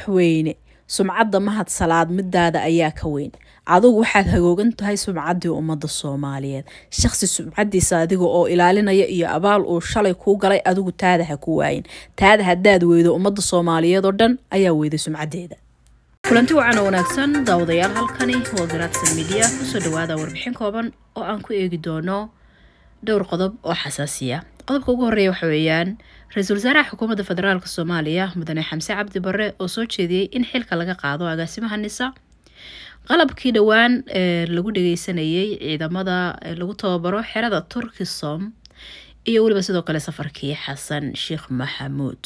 madaxweyne sumcadda mahad salaad midaada ayaa ka weyn adugu waxaad hagoogan tahay sumcaddii ummadda soomaaliyeed shaqsi sumcaddiisa adiga oo ilaalinaya iyo abaal uu shalay kuu galay adigu taada ha ku waayin taada haddaad weydo ummadda soomaaliyeed oo dhan ayaa weyday sumcaddeeda kulanti wacan oo wanaagsan daawadayaal halkani waa garaadsan midiya kusoo dhawaada warbixin kooban oo aan ku eegi doono dhowr qodob oo xasaasiya qodobka ugu horreeya waxa weeyaan ra-iisul wasaaraha xukuumadda federaalk soomaaliya mudane xamse cabdi barre oo soo jeediyey in xilka laga qaado agaasimaha nisa qalabkii dhowaan lagu dhageysanayey ciidamada lagu tababaro xerada turkisom iyo weliba sidoo kale safarkii xasan sheekh maxamuud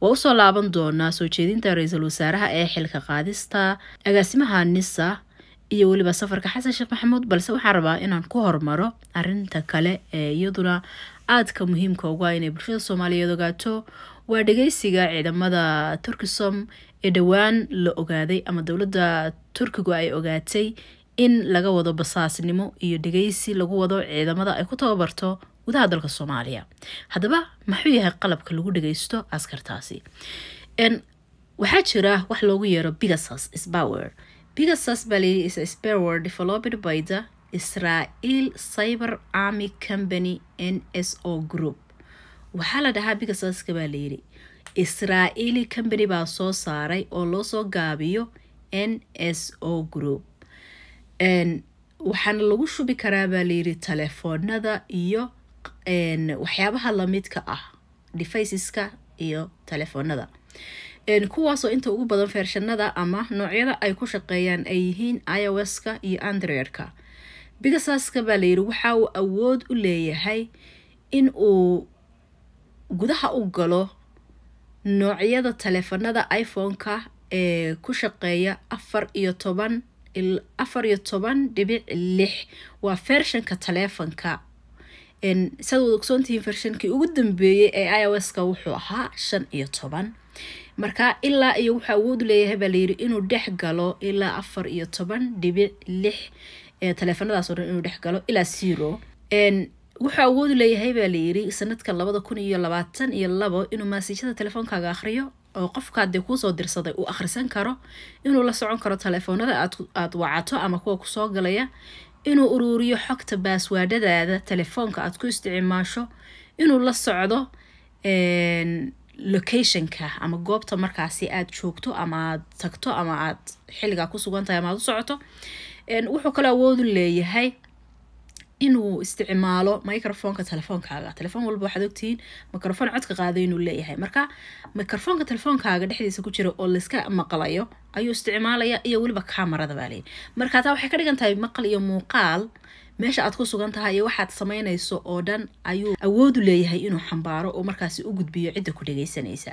waa usoo laaban doonaa soo jeedinta ra-iisul wasaaraha ee xilka qaadista agaasimaha nisa iyo weliba safarka xasan sheekh maxamuud balse waxaan rabaa inaan ku hormaro arinta kale ee iyaduna aadka muhiimka ugu ah inay bulshada soomaaliyeed ogaato waa dhegeysiga ciidamada turkisom ee dhowaan la ogaaday ama dowladda turkigu ay ogaatay in laga wado basaasnimo iyo dhegeysi lagu wado ciidamada ay ku tababarto gudaha dalka soomaaliya haddaba maxuu yahay qalabka lagu dhegeysto askartaasi waxaa jira wax loogu yeero bigasas sbower Pegasus Valley is a spyware developed by the Israel Cyber Army Company NSO Group. waxaa la dhahaa bigasaska baa layidhi israaili company baa soo saaray oo loo soo gaabiyo n s o group waxaana lagu shubi karaa baa layidhi telefoonada iyo waxyaabaha lamidka ah deviceska iyo telefoonada kuwaasoo inta ugu badan feershanada ama noocyada ay ku shaqeeyaan ay yihiin ioweska iyo androidka bigasaska baa layiri waxa uu awood u leeyahay in uu gudaha u galo noocyada taleefanada iphoneka ee ku shaqeeya afar iyo toban afar iyo toban dhibic lix waa fershanka taleefanka saad wada ogsoontihiin fershankii ugu dambeeyey ee ioweska wuxuu ahaa shan iyo toban markaa ilaa iyo wuxuu awood leeyahay baa layiri inuu dhex galo ilaa afar iyo toban dhibic lix taleefanadaasoo dhan inuu dhex galo ilaa zero wuxuu awood leeyahay baa layiri sanadka labada kun iyo labaatan iyo labo inuu maasiijada telefoonkaaga akhriyo oo qofkaadee kuusoo dirsaday uu akhrisan karo inuu la socon karo taleefoonada aada wacato ama kuwa kusoo galaya inuu uruuriyo xogta baaswaadhadaada telefoonka aad ku isticmaasho inuu la socdo locationka ama goobta markaasi aada joogto amaaad tagto ama aad xilligaa ku sugan tahay ama u socoto wuxuu kaloo awoodu leeyahay inuu isticmaalo microfonka telefoonkaaga telefoon walba waxaad ogtihiin microfon codka qaaday inuu leeyahay marka microfonka telefoonkaaga dhexdiisa ku jira oo layska maqlayo ayuu isticmaalaya iyo weliba kamarada baa leey marka taa waxay ka dhigan tahay maqal iyo muuqaal meesha aad ku sugan tahay iyo waxaad samaynayso oo dhan ayuu awoodu leeyahay inuu xambaaro oo markaasi u gudbiyo cidda ku dhagaysanaysa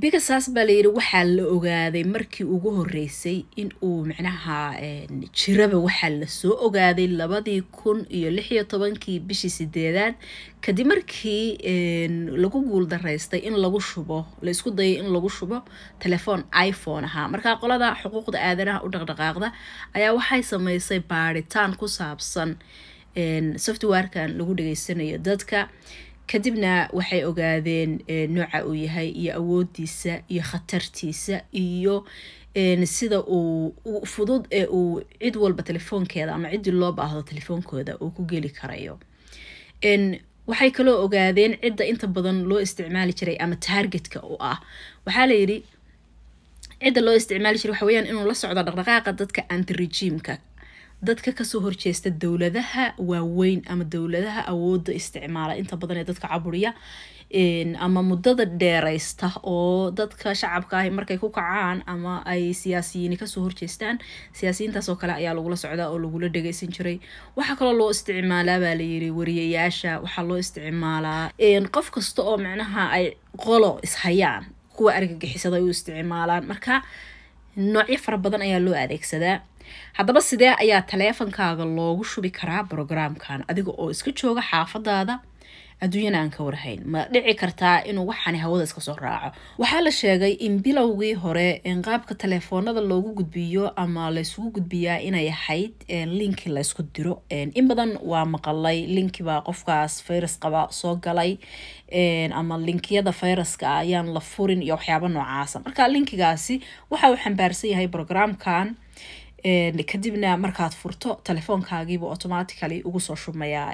bigasaas baa layidhi waxaa la ogaaday markii ugu horeysay inuu uu micnaha jiraba waxaa lasoo ogaaday labadii kun iyo lix tobankii bishii sideedaad kadib markii lagu guuldaraystay in lagu shubo laisku dayay in lagu shubo telefoon iphone ahaa markaa qolada xuquuqda aadanaha u dhaqdhaqaaqda ayaa waxay samaysay baaritaan ku saabsan kan softwarekan lagu dhageysanayo dadka kadibna waxay ogaadeen nooca uu yahay iyo awoodiisa iyo khatartiisa iyo sida uu fudud ee uu cid walba telefoonkeeda ama ciddii loo baahdo telefoonkooda uu ku geli karayo waxay kaloo ogaadeen cidda inta badan loo isticmaali jiray ama taargetka u ah waxaa layidhi cidda loo isticmaali jiray waxaweyaan inuu la socdo dhaqdhaqaaqa dadka anti dadka kasoo horjeesta dowladaha waaweyn ama dowladaha awooda isticmaala inta badan ee dadka caburiya ama muddada dheeraysta oo dadka shacabka ah markay ku kacaan ama ay siyaasiyiini kasoo horjeestaan siyaasiyiintaas kale ayaa lagula socdaa oo lagula dhageysan jiray waxaa kaloo loo isticmaalaa baa layiri wariyayaasha waxaa loo isticmaalaa qof kasta oo micnaha ay qolo ishayaan kuwa argagixisada u isticmaalaan marka noocyo fara badan ayaa loo adeegsadaa haddaba sidee ayaa taleefankaaga loogu shubi karaa brograamkan adiga oo iska jooga xaafadaada adduunyana aan ka warhayn ma dhici kartaa inuu waxaani hawada iska soo raaco waxaa la sheegay in bilowgii hore qaabka teleefoonada loogu gudbiyo ama laysugu gudbiyaa inay ahayd linki laysku diro in badan waa maqalay linkibaa qofkaas virus qaba soo galay ama linkiyada viruska ayaan la furin iyo waxyaaba noocaasa marka linkigaasi waxa uu xambaarsan yahay brograamkan kadibna markaad furto telefonkaagiiba automatically ugu soo shubmayaa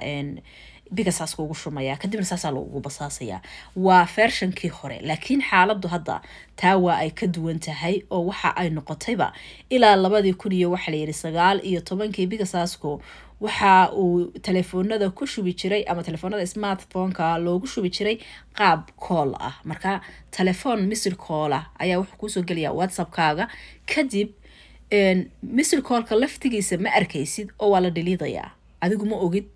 bigasaaska ugu shumaya kadibna saasaa lagugu basaasayaa waa fershankii hore laakiin xaaladu hadda taa waa ay ka duwan tahay oo waxa ay noqotayba ilaa labadii kun iyo waxaa layidhi sagaal iyo tobankii bigasaasku waxa uu telefoonada ku shubi jiray ama telefoonada smartphoneka loogu shubi jiray qaab kool ah marka telefoon misir koola ah ayaa wuxuu kuusoo gelaya whatsappkaaga kadib misrcoolka laftigiisa ma arkaysid oo waa la dhiliidayaa adigu ma ogid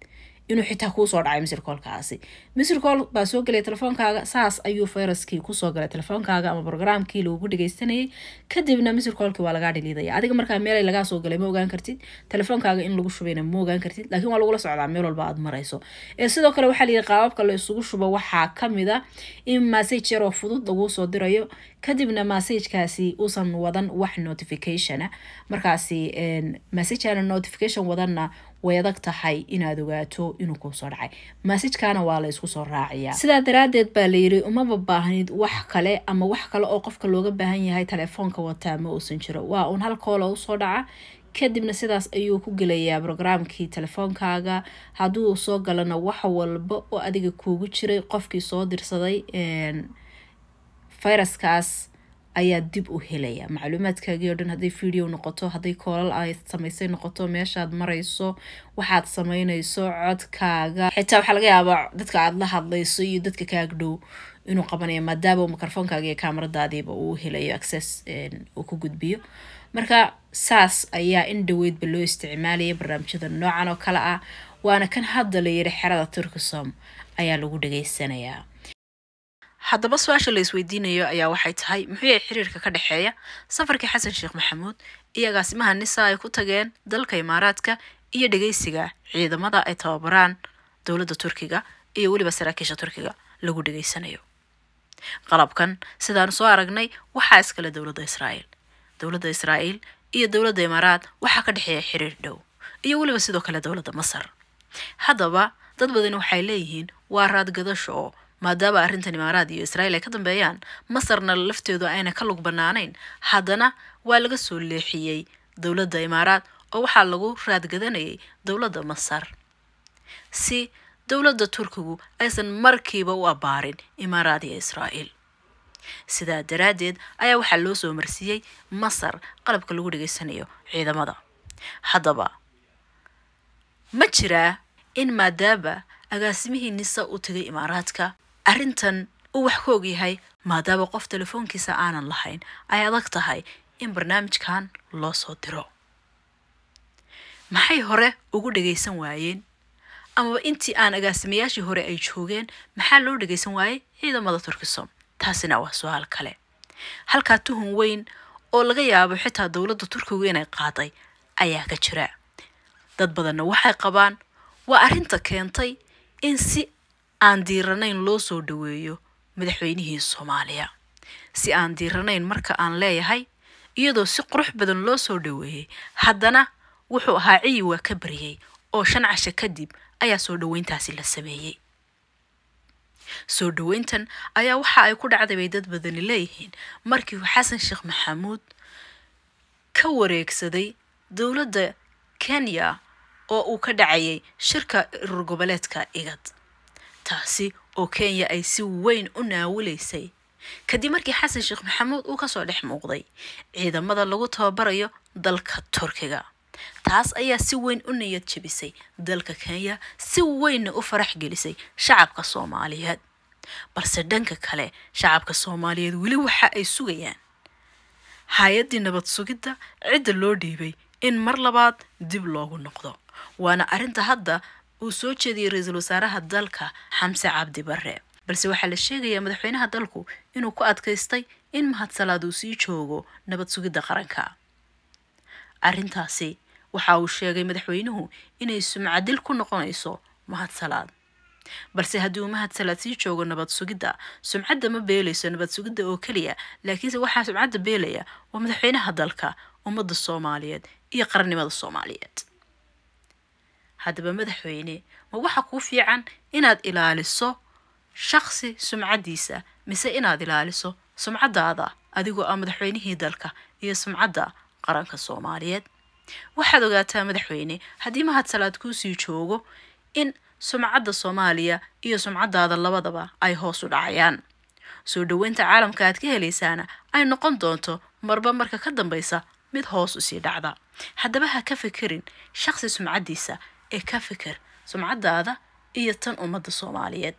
inuu xitaa kuusoo dhacay misirkoolkaasi misirkool baa soo gelay telefoonkaaga saas ayuu fayraskii kusoo galay telefoonkaaga ama brograamkii lagugu dhageystanayay kadibna misirkoolkii waa lagaa dhiliidaya adiga markaa meelay lagaa soo galay ma ogaan kartid telefoonkaaga in lagu shubayna ma ogaan kartid laakiin waa lagula socdaa meel walba aad marayso sidoo kale waxaa layihi qaababka la shubo waxaa kamid a in massage yaroo fudud laguu soo dirayo kadibna massagekaasi uusan wadan wax notification markaasi massage notification wadanna way adag tahay inaad ogaato inuu kuusoo dhacay masajkana waa la soo raaciyaa sidaa daraadeed baa layiri umaba baahnid wax kale ama wax kale oo qofka looga baahan yahay telefoonka wataa ma uusan jiro waa uun hal koola usoo dhaca kadibna sidaas ayuu ku gelayaa brograamkii telefoonkaaga hadduu soo galana wax walba oo adiga kuugu jiray qofkii soo dirsaday viruskaas ayaa dib u helaya macluumaadkaagii o dhan hadday video noqoto hadday koolal ay samaysay noqoto meeshaad marayso waxaad samaynayso codkaaga xitaa waxaa laga yaabaa dadka aad la hadlayso iyo dadka kaaga dhow inuu qabanayo maadaama mikrofonkaaga iyo kaamaradaadiiba uu helayo access eh, uu ku gudbiyo marka saas ayaa in dhoweydba loo isticmaalaya barnaamijyada noocan oo kale ah waana kan hadda la yidhi xerada turkisom ayaa lagu dhageysanayaa haddaba su-aasha la isweydiinayo ayaa waxay tahay muxuu yahay xiriirka ka dhexeeya safarkii xasan sheekh maxamuud iyo agaasimaha nisa ay ku tageen dalka imaaraadka iyo dhegeysiga ciidamada ay tababaraan dowladda turkiga iyo weliba saraakiisha turkiga lagu dhegeysanayo qalabkan sidaanu soo aragnay waxaa iskale dowladda israa'iil dowladda israa'iil iyo dowladda imaaraad waxaa ka dhexeeya xiriir dhow iyo weliba sidoo kale dowladda masar haddaba dad badani waxay leeyihiin waa raadgadasho oo maadaama arrintan imaaraad iyo israa'iil ay ka dambeeyaan masarna lafteedu ayna ka lug bannaanayn haddana waa laga soo leexiyey dowladda imaaraad oo waxaa lagu raadgadanayay dowladda masar si dowladda turkigu aysan markiiba u abbaarin imaaraad iyo israa'iil sidaa daraaddeed ayaa waxaa loo soo marsiiyey masar qalabka lagu dhegaysanayo ciidamada haddaba ma jiraa in maadaaba agaasimihii nisa u tegay imaaraadka arrintan uu wax ku ogyahay maadaaba qof telefoonkiisa aanan lahayn ay adag tahay in barnaamijkan loo soo diro maxay hore ugu dhagaysan waayeen amaba intii aan agaasimayaashii hore ay joogeen maxaa loo dhagaysan waayey ciidamada turkisom taasina waa su-aal kale halkaa tuhun weyn oo laga yaabo xitaa dowladda turkigu inay qaaday ayaa ka jira dad badanna waxay qabaan waa arrinta keentay in si aan diiranayn loo soo dhaweeyo madaxweynihii soomaaliya si aan diiranayn marka aan leeyahay iyadoo si qurux badan loo soo dhaweeyey haddana wuxuu ahaa ciyi waa ka baryey oo shan casha kadib ayaa soo dhaweyntaasi la sameeyey soo dhaweyntan ayaa waxa ay ku dhacday bay dad badani leeyihiin markii uu xasan sheekh maxamuud ka wareegsaday dowladda kenya oo uu ka dhacayay shirka urur igad taasi oo kenya ay si weyn u naawulaysay kadib markii xasan sheekh maxamuud uu kasoo dhex muuqday ciidamada lagu tababarayo dalka turkiga taas ayaa si weyn u niyad jabisay dalka kenya si weynna u farax gelisay shacabka soomaaliyeed balse dhanka kale shacabka soomaaliyeed weli waxa ay sugayaan hay-addii nabad sugidda cidda loo dhiibay in mar labaad dib loogu noqdo waana arrinta hadda uu soo jeediyey ra-iisul wasaaraha dalka xamse cabdi barre balse waxaa la sheegayaa madaxweynaha dalku inuu ku adkaystay in mahadsalaad uu sii joogo nabad sugidda qaranka arrintaasi waxa uu sheegay madaxweynuhu inay sumcadil ku noqonayso mahadsalaad balse haddii uu mahadsalaad sii joogo nabad sugidda sumcadda ma beelayso nabad sugidda oo keliya laakiinse waxaa sumcadda beelaya waa madaxweynaha dalka ummadda soomaaliyeed iyo qarannimada soomaaliyeed هدبا مدحويني ما وحا كوفي عن إناد إلاليسو شخصي سمعة ديسا مسا إناد إلاليسو سمعة دادا أديقو أمدحويني هيدالكا هي سمعة دا قرانكا سوماليات وحادو غاتا مدحويني هدي ما هاد سلادكو سيوچوغو إن سمعة دا سوماليا إيا سمعة دادا اللبادبا أي هوسو دعيان سودو وينتا عالم كاتكي هليسانا أي نقن دونتو مربا مركا كدن بيسا مد هوسو سيدعدا هدبا ها كفكرين شخصي سمعة ديسا ee ka fikir sumcaddaada iyo tan ummadda soomaaliyeed